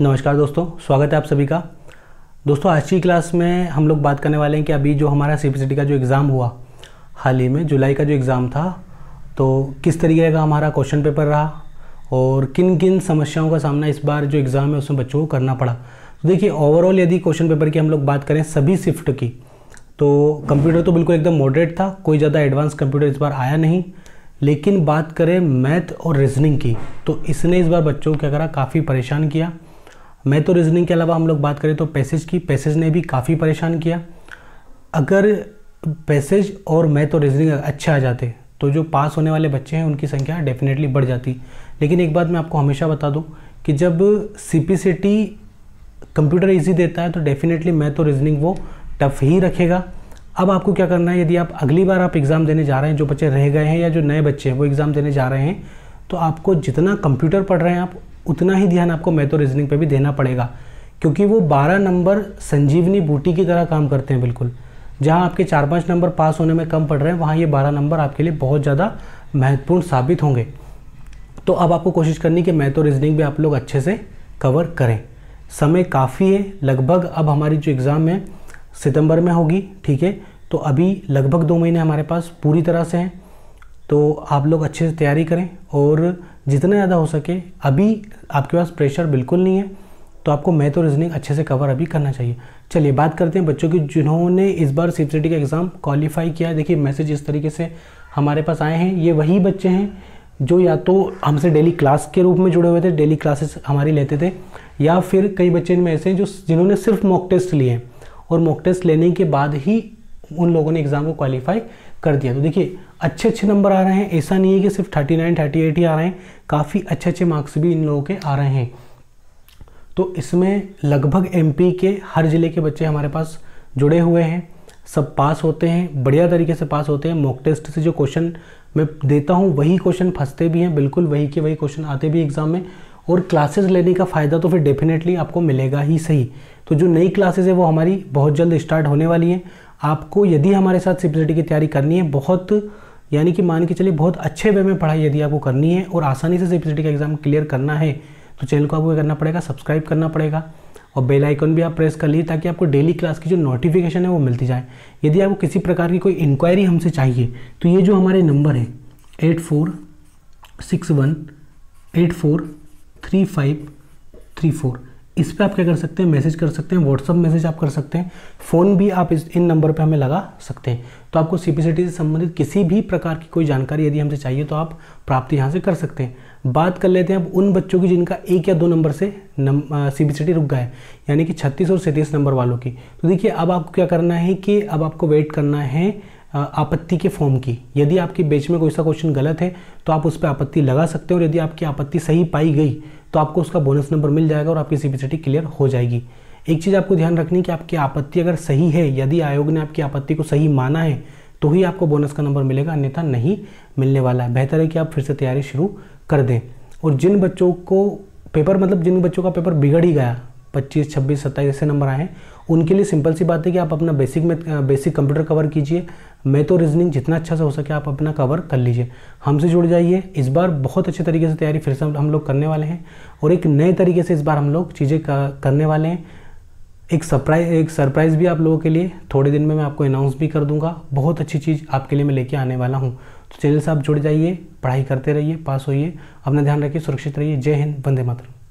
नमस्कार दोस्तों स्वागत है आप सभी का दोस्तों आज की क्लास में हम लोग बात करने वाले हैं कि अभी जो हमारा सी का जो एग्ज़ाम हुआ हाल ही में जुलाई का जो एग्ज़ाम था तो किस तरीके का हमारा क्वेश्चन पेपर रहा और किन किन समस्याओं का सामना इस बार जो एग्ज़ाम है उसमें बच्चों को करना पड़ा तो देखिए ओवरऑल यदि क्वेश्चन पेपर की हम लोग बात करें सभी शिफ्ट की तो कंप्यूटर तो बिल्कुल एकदम मॉडरेट था कोई ज़्यादा एडवांस कंप्यूटर इस बार आया नहीं लेकिन बात करें मैथ और रीजनिंग की तो इसने इस बार बच्चों को क्या करा काफ़ी परेशान किया मैं तो रीजनिंग के अलावा हम लोग बात करें तो पैसेज की पैसेज ने भी काफ़ी परेशान किया अगर पैसेज और मैं तो रीजनिंग अच्छे आ जाते तो जो पास होने वाले बच्चे हैं उनकी संख्या डेफिनेटली बढ़ जाती लेकिन एक बात मैं आपको हमेशा बता दूं कि जब C P C T computer easy देता है तो डेफिनेटली मैथ तो रीजनिंग वो टफ ही रखेगा अब आपको क्या करना है यदि आप अगली बार आप एग्ज़ाम देने जा रहे हैं जो बच्चे रह गए हैं या जो नए बच्चे हैं वो एग्ज़ाम देने जा रहे हैं तो आपको जितना कंप्यूटर पढ़ रहे हैं आप उतना ही ध्यान आपको मैथो तो रीजनिंग पे भी देना पड़ेगा क्योंकि वो बारह नंबर संजीवनी बूटी की तरह काम करते हैं बिल्कुल जहाँ आपके चार पाँच नंबर पास होने में कम पड़ रहे हैं वहाँ ये बारह नंबर आपके लिए बहुत ज़्यादा महत्वपूर्ण साबित होंगे तो अब आपको कोशिश करनी कि मैथो तो रीजनिंग भी आप लोग अच्छे से कवर करें समय काफ़ी है लगभग अब हमारी जो एग्ज़ाम है सितंबर में होगी ठीक है तो अभी लगभग दो महीने हमारे पास पूरी तरह से हैं तो आप लोग अच्छे से तैयारी करें और जितना ज़्यादा हो सके अभी आपके पास प्रेशर बिल्कुल नहीं है तो आपको मैथ और रीजनिंग अच्छे से कवर अभी करना चाहिए चलिए बात करते हैं बच्चों की जिन्होंने इस बार सी का एग्ज़ाम क्वालिफाई किया है देखिए मैसेज इस तरीके से हमारे पास आए हैं ये वही बच्चे हैं जो या तो हमसे डेली क्लास के रूप में जुड़े हुए थे डेली क्लासेस हमारी लेते थे या फिर कई बच्चे इनमें ऐसे हैं जो जिन्होंने सिर्फ मॉक टेस्ट लिए हैं और मॉक टेस्ट लेने के बाद ही उन लोगों ने एग्ज़ाम को क्वालिफाई कर दिया तो देखिए अच्छे अच्छे नंबर आ रहे हैं ऐसा नहीं है कि सिर्फ थर्टी नाइन थर्टी एट ही आ रहे हैं काफ़ी अच्छे अच्छे मार्क्स भी इन लोगों के आ रहे हैं तो इसमें लगभग एम के हर ज़िले के बच्चे हमारे पास जुड़े हुए हैं सब पास होते हैं बढ़िया तरीके से पास होते हैं मॉक टेस्ट से जो क्वेश्चन मैं देता हूँ वही क्वेश्चन फंसते भी हैं बिल्कुल वही के वही क्वेश्चन आते भी एग्ज़ाम में और क्लासेस लेने का फ़ायदा तो फिर डेफिनेटली आपको मिलेगा ही सही तो जो नई क्लासेस है वो हमारी बहुत जल्द स्टार्ट होने वाली है आपको यदि हमारे साथ सीपीएसटी की तैयारी करनी है बहुत यानी कि मान के चलिए बहुत अच्छे वे में पढ़ाई यदि आपको करनी है और आसानी से सीपीएसटी का एग्ज़ाम क्लियर करना है तो चैनल को आपको करना पड़ेगा सब्सक्राइब करना पड़ेगा और बेल आइकन भी आप प्रेस कर लीजिए ताकि आपको डेली क्लास की जो नोटिफिकेशन है वो मिलती जाए यदि आपको किसी प्रकार की कोई इंक्वायरी हमसे चाहिए तो ये जो हमारे नंबर है eight four six one eight four three five three four इस पर आप क्या कर सकते हैं मैसेज कर सकते हैं व्हाट्सअप मैसेज आप कर सकते हैं फ़ोन भी आप इस इन नंबर पर हमें लगा सकते हैं तो आपको सी पी से संबंधित किसी भी प्रकार की कोई जानकारी यदि हमसे चाहिए तो आप प्राप्त यहाँ से कर सकते हैं बात कर लेते हैं अब उन बच्चों की जिनका एक या दो नंबर से सी बी रुक गया है यानी कि छत्तीस और सैंतीस नंबर वालों की तो देखिए अब आपको क्या करना है कि अब आपको वेट करना है आपत्ति के फॉर्म की यदि आपके बेच में कोई सा क्वेश्चन गलत है तो आप उस पर आपत्ति लगा सकते हो और यदि आपकी आपत्ति सही पाई गई तो आपको उसका बोनस नंबर मिल जाएगा और आपकी सीबीसीटी क्लियर हो जाएगी एक चीज़ आपको ध्यान रखनी कि आपकी आपत्ति अगर सही है यदि आयोग ने आपकी आपत्ति को सही माना है तो ही आपको बोनस का नंबर मिलेगा अन्यथा नहीं मिलने वाला है बेहतर है कि आप फिर से तैयारी शुरू कर दें और जिन बच्चों को पेपर मतलब जिन बच्चों का पेपर बिगड़ ही गया पच्चीस छब्बीस सत्ताईस ऐसे नंबर आए उनके लिए सिंपल सी बात है कि आप अपना बेसिक में बेसिक कंप्यूटर कवर कीजिए मैं तो रीजनिंग जितना अच्छा से हो सके आप अपना कवर कर लीजिए हमसे जुड़ जाइए इस बार बहुत अच्छे तरीके से तैयारी फिर से हम लोग करने वाले हैं और एक नए तरीके से इस बार हम लोग चीज़ें करने वाले हैं एक सरप्राइज एक सरप्राइज़ भी आप लोगों के लिए थोड़े दिन में मैं आपको अनाउंस भी कर दूंगा बहुत अच्छी चीज़ आपके लिए मैं लेके आने वाला हूँ तो चैनल से आप जुड़ जाइए पढ़ाई करते रहिए पास होइए अपना ध्यान रखिए सुरक्षित रहिए जय हिंद वंदे मातरम